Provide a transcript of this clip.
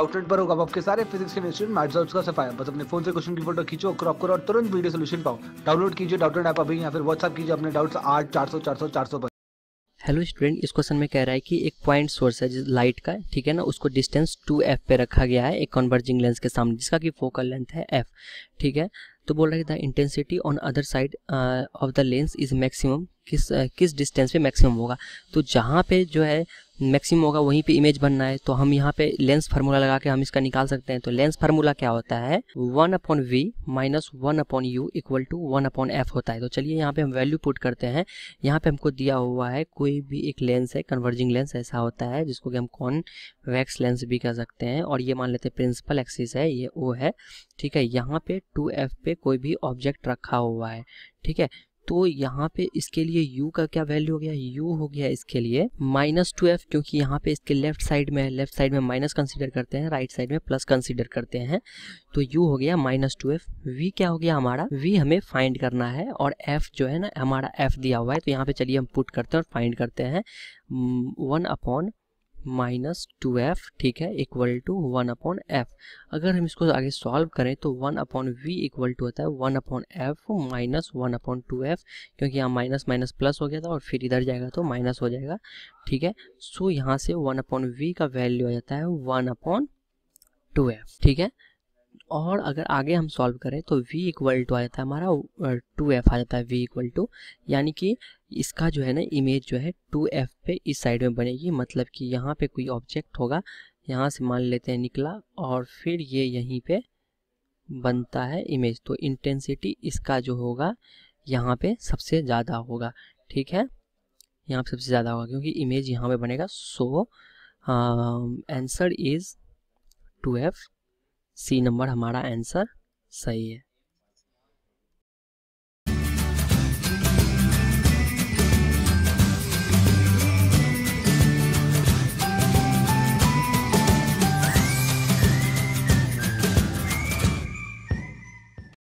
outlet पर होगा आपके सारे फिजिक्स केमिस्ट्री मैथ्स और उसका सफाया बस अपने फोन से क्वेश्चन की फोटो खींचो क्रॉप करो और तुरंत वीडियो सोल्यूशन पाओ डाउनलोड कीजिए डाउटलेट ऐप अभी या फिर व्हाट्सअप कीजिए अपने डाउट्स आठ चार सौ चार सौ चार सौ पर हेलो स्टूडेंट इस क्वेश्चन में कह रहा है कि एक पॉइंट सोर्स है जिस लाइट का ठीक है ना उसको डिस्टेंस टू एफ पे रखा गया है एक कन्वर्जिंग लेंस के सामने जिसका कि फोकल लेंथ है एफ ठीक है तो बोल रहा है the intensity on other side of the lens is maximum किस uh, किस डिस्टेंस पे मैक्सिमम होगा तो जहाँ पे जो है मैक्सिमम होगा वहीं पे इमेज बनना है तो हम यहाँ पे लेंस फार्मूला लगा के हम इसका निकाल सकते हैं तो लेंस फार्मूला क्या होता है one upon V minus one upon U equal to one upon F होता है तो चलिए यहाँ पे हम वैल्यू पुट करते हैं यहाँ पे हमको दिया हुआ है कोई भी एक लेंस है कन्वर्जिंग लेंस ऐसा होता है जिसको कि हम कॉन वैक्स लेंस भी कह सकते हैं और ये मान लेते हैं प्रिंसिपल एक्सिस है ये ओ है ठीक है यहाँ पे टू एफ पे कोई भी ऑब्जेक्ट रखा हुआ है ठीक है तो यहाँ पे इसके लिए u का क्या वैल्यू हो गया u हो गया इसके लिए माइनस टू एफ क्योंकि यहाँ पे इसके लेफ्ट साइड में लेफ्ट साइड में माइनस कंसिडर करते हैं राइट साइड में प्लस कंसिडर करते हैं तो u हो गया माइनस टू एफ वी क्या हो गया हमारा v हमें फाइंड करना है और f जो है ना हमारा f दिया हुआ है तो यहाँ पे चलिए हम पुट करते हैं और फाइंड करते हैं one upon minus two F ठीक है equal to one upon F अगर हम इसको आगे सॉल्व करें तो one upon V equal to होता है one upon F minus one upon two F क्योंकि यहाँ माइनस माइनस प्लस हो गया था और फिर इधर जाएगा तो माइनस हो जाएगा ठीक है सो so, यहाँ से वन अपॉन वी का वैल्यू आ जाता है वन अपॉन टू एफ ठीक है और अगर आगे हम सॉल्व करें तो v इक्वल टू आ जाता है हमारा टू एफ आ जाता है v इक्वल टू यानी कि इसका जो है ना इमेज जो है टू एफ पे इस साइड में बनेगी मतलब कि यहाँ पे कोई ऑब्जेक्ट होगा यहाँ से मान लेते हैं निकला और फिर ये यहीं पे बनता है इमेज तो इंटेंसिटी इसका जो होगा यहाँ पे सबसे ज़्यादा होगा ठीक है यहाँ पे सबसे ज़्यादा होगा क्योंकि इमेज यहाँ पे बनेगा so answer is two F C number हमारा आंसर सही है